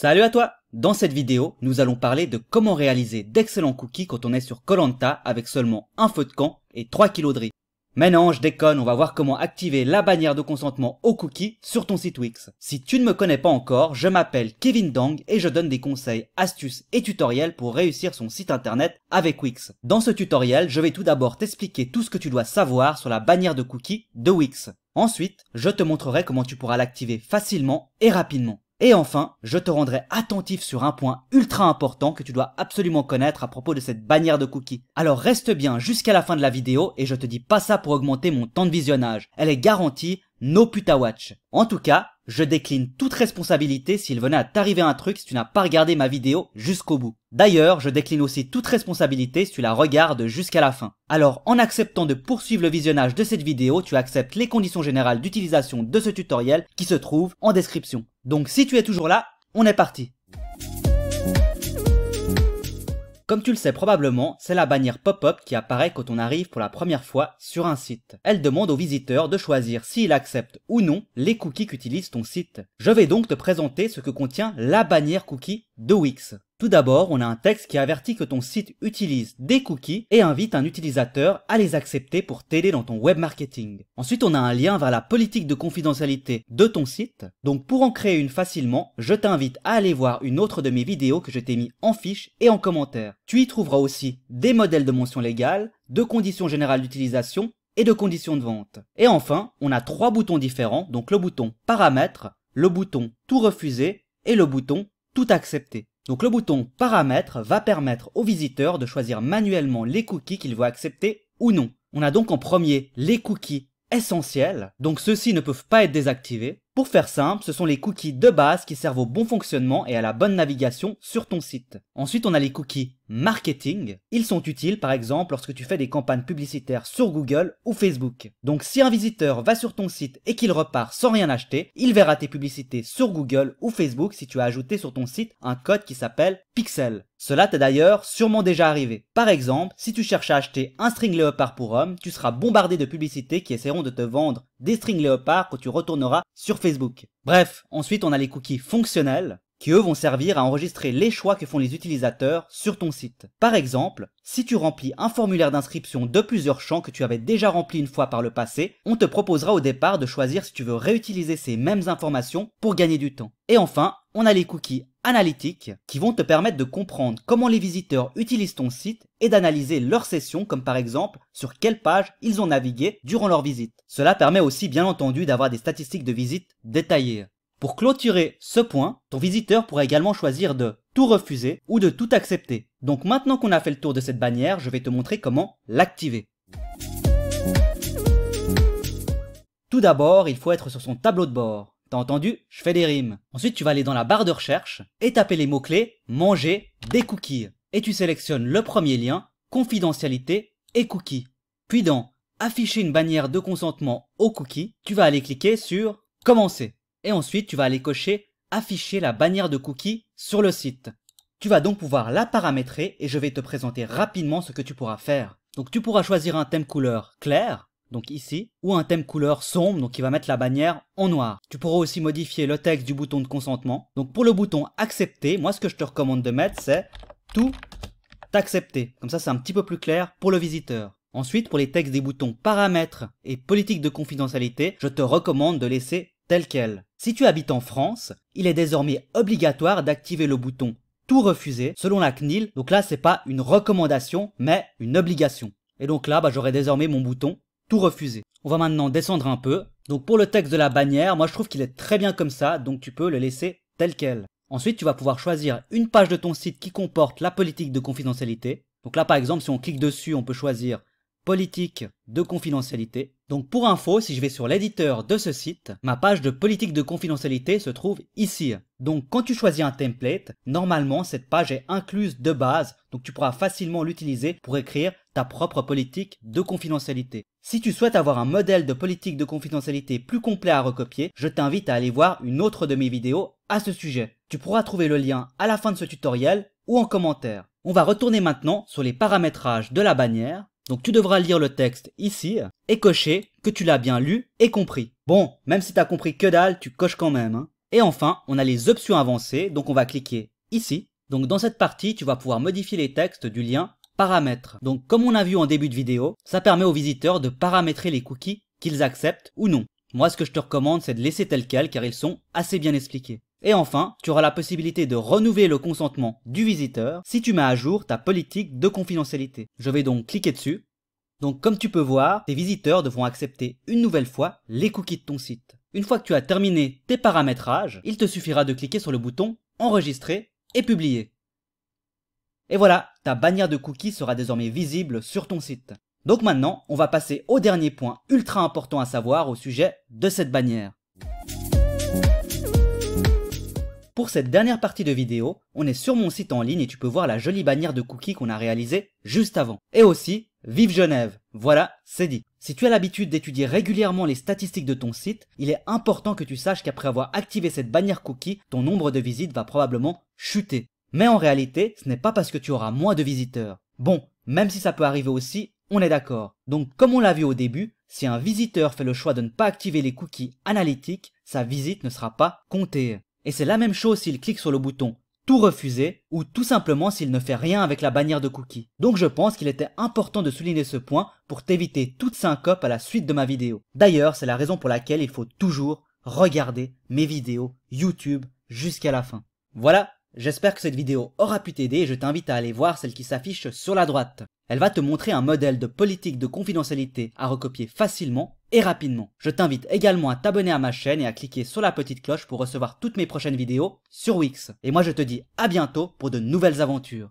Salut à toi Dans cette vidéo, nous allons parler de comment réaliser d'excellents cookies quand on est sur Colanta avec seulement un feu de camp et 3 kilos de riz. Mais je déconne, on va voir comment activer la bannière de consentement aux cookies sur ton site Wix. Si tu ne me connais pas encore, je m'appelle Kevin Dang et je donne des conseils, astuces et tutoriels pour réussir son site internet avec Wix. Dans ce tutoriel, je vais tout d'abord t'expliquer tout ce que tu dois savoir sur la bannière de cookies de Wix. Ensuite, je te montrerai comment tu pourras l'activer facilement et rapidement. Et enfin, je te rendrai attentif sur un point ultra important que tu dois absolument connaître à propos de cette bannière de cookies. Alors reste bien jusqu'à la fin de la vidéo et je te dis pas ça pour augmenter mon temps de visionnage. Elle est garantie, no puta watch. En tout cas, je décline toute responsabilité s'il venait à t'arriver un truc si tu n'as pas regardé ma vidéo jusqu'au bout. D'ailleurs, je décline aussi toute responsabilité si tu la regardes jusqu'à la fin. Alors, en acceptant de poursuivre le visionnage de cette vidéo, tu acceptes les conditions générales d'utilisation de ce tutoriel qui se trouvent en description. Donc si tu es toujours là, on est parti Comme tu le sais probablement, c'est la bannière pop-up qui apparaît quand on arrive pour la première fois sur un site. Elle demande au visiteur de choisir s'il accepte ou non les cookies qu'utilise ton site. Je vais donc te présenter ce que contient la bannière cookie de Wix. Tout d'abord, on a un texte qui avertit que ton site utilise des cookies et invite un utilisateur à les accepter pour t'aider dans ton web marketing. Ensuite, on a un lien vers la politique de confidentialité de ton site. Donc pour en créer une facilement, je t'invite à aller voir une autre de mes vidéos que je t'ai mis en fiche et en commentaire. Tu y trouveras aussi des modèles de mention légales, de conditions générales d'utilisation et de conditions de vente. Et enfin, on a trois boutons différents, donc le bouton paramètres, le bouton tout refuser et le bouton tout accepter. Donc le bouton paramètres va permettre au visiteur de choisir manuellement les cookies qu'il veut accepter ou non. On a donc en premier les cookies essentiels, donc ceux-ci ne peuvent pas être désactivés. Pour faire simple, ce sont les cookies de base qui servent au bon fonctionnement et à la bonne navigation sur ton site. Ensuite, on a les cookies marketing. Ils sont utiles par exemple lorsque tu fais des campagnes publicitaires sur Google ou Facebook. Donc si un visiteur va sur ton site et qu'il repart sans rien acheter, il verra tes publicités sur Google ou Facebook si tu as ajouté sur ton site un code qui s'appelle Pixel. Cela t'est d'ailleurs sûrement déjà arrivé. Par exemple, si tu cherches à acheter un string léopard pour homme, tu seras bombardé de publicités qui essaieront de te vendre des strings léopards que tu retourneras sur Facebook. Bref, ensuite on a les cookies fonctionnels qui eux vont servir à enregistrer les choix que font les utilisateurs sur ton site. Par exemple, si tu remplis un formulaire d'inscription de plusieurs champs que tu avais déjà rempli une fois par le passé, on te proposera au départ de choisir si tu veux réutiliser ces mêmes informations pour gagner du temps. Et enfin, on a les cookies analytiques qui vont te permettre de comprendre comment les visiteurs utilisent ton site et d'analyser leurs sessions comme par exemple sur quelle page ils ont navigué durant leur visite. Cela permet aussi bien entendu d'avoir des statistiques de visite détaillées. Pour clôturer ce point, ton visiteur pourra également choisir de tout refuser ou de tout accepter. Donc maintenant qu'on a fait le tour de cette bannière, je vais te montrer comment l'activer. Tout d'abord, il faut être sur son tableau de bord. T'as entendu Je fais des rimes. Ensuite, tu vas aller dans la barre de recherche et taper les mots-clés manger des cookies. Et tu sélectionnes le premier lien, confidentialité et cookies. Puis dans afficher une bannière de consentement aux cookies, tu vas aller cliquer sur commencer. Et ensuite, tu vas aller cocher afficher la bannière de cookies sur le site. Tu vas donc pouvoir la paramétrer et je vais te présenter rapidement ce que tu pourras faire. Donc tu pourras choisir un thème couleur clair, donc ici, ou un thème couleur sombre, donc il va mettre la bannière en noir. Tu pourras aussi modifier le texte du bouton de consentement. Donc pour le bouton accepter, moi ce que je te recommande de mettre c'est tout accepter. Comme ça c'est un petit peu plus clair pour le visiteur. Ensuite, pour les textes des boutons paramètres et politique de confidentialité, je te recommande de laisser tel quel. Si tu habites en France, il est désormais obligatoire d'activer le bouton tout refuser selon la CNIL. Donc là, c'est pas une recommandation, mais une obligation. Et donc là, bah, j'aurai désormais mon bouton tout refuser. On va maintenant descendre un peu. Donc pour le texte de la bannière, moi je trouve qu'il est très bien comme ça, donc tu peux le laisser tel quel. Ensuite, tu vas pouvoir choisir une page de ton site qui comporte la politique de confidentialité. Donc là, par exemple, si on clique dessus, on peut choisir politique de confidentialité. Donc pour info, si je vais sur l'éditeur de ce site, ma page de politique de confidentialité se trouve ici. Donc quand tu choisis un template, normalement cette page est incluse de base, donc tu pourras facilement l'utiliser pour écrire propre politique de confidentialité. Si tu souhaites avoir un modèle de politique de confidentialité plus complet à recopier, je t'invite à aller voir une autre de mes vidéos à ce sujet. Tu pourras trouver le lien à la fin de ce tutoriel ou en commentaire. On va retourner maintenant sur les paramétrages de la bannière. Donc tu devras lire le texte ici et cocher que tu l'as bien lu et compris. Bon, même si tu as compris que dalle, tu coches quand même. Hein. Et enfin, on a les options avancées, donc on va cliquer ici. Donc dans cette partie, tu vas pouvoir modifier les textes du lien paramètres. Donc comme on a vu en début de vidéo, ça permet aux visiteurs de paramétrer les cookies qu'ils acceptent ou non. Moi ce que je te recommande c'est de laisser tel quel car ils sont assez bien expliqués. Et enfin, tu auras la possibilité de renouveler le consentement du visiteur si tu mets à jour ta politique de confidentialité. Je vais donc cliquer dessus. Donc comme tu peux voir, tes visiteurs devront accepter une nouvelle fois les cookies de ton site. Une fois que tu as terminé tes paramétrages, il te suffira de cliquer sur le bouton Enregistrer et Publier. Et voilà, ta bannière de cookies sera désormais visible sur ton site. Donc maintenant, on va passer au dernier point ultra important à savoir au sujet de cette bannière. Pour cette dernière partie de vidéo, on est sur mon site en ligne et tu peux voir la jolie bannière de cookies qu'on a réalisée juste avant. Et aussi, vive Genève Voilà, c'est dit. Si tu as l'habitude d'étudier régulièrement les statistiques de ton site, il est important que tu saches qu'après avoir activé cette bannière cookie, ton nombre de visites va probablement chuter. Mais en réalité, ce n'est pas parce que tu auras moins de visiteurs. Bon, même si ça peut arriver aussi, on est d'accord. Donc comme on l'a vu au début, si un visiteur fait le choix de ne pas activer les cookies analytiques, sa visite ne sera pas comptée. Et c'est la même chose s'il clique sur le bouton tout refuser ou tout simplement s'il ne fait rien avec la bannière de cookies. Donc je pense qu'il était important de souligner ce point pour t'éviter toute syncope à la suite de ma vidéo. D'ailleurs, c'est la raison pour laquelle il faut toujours regarder mes vidéos YouTube jusqu'à la fin. Voilà, J'espère que cette vidéo aura pu t'aider et je t'invite à aller voir celle qui s'affiche sur la droite. Elle va te montrer un modèle de politique de confidentialité à recopier facilement et rapidement. Je t'invite également à t'abonner à ma chaîne et à cliquer sur la petite cloche pour recevoir toutes mes prochaines vidéos sur Wix. Et moi je te dis à bientôt pour de nouvelles aventures.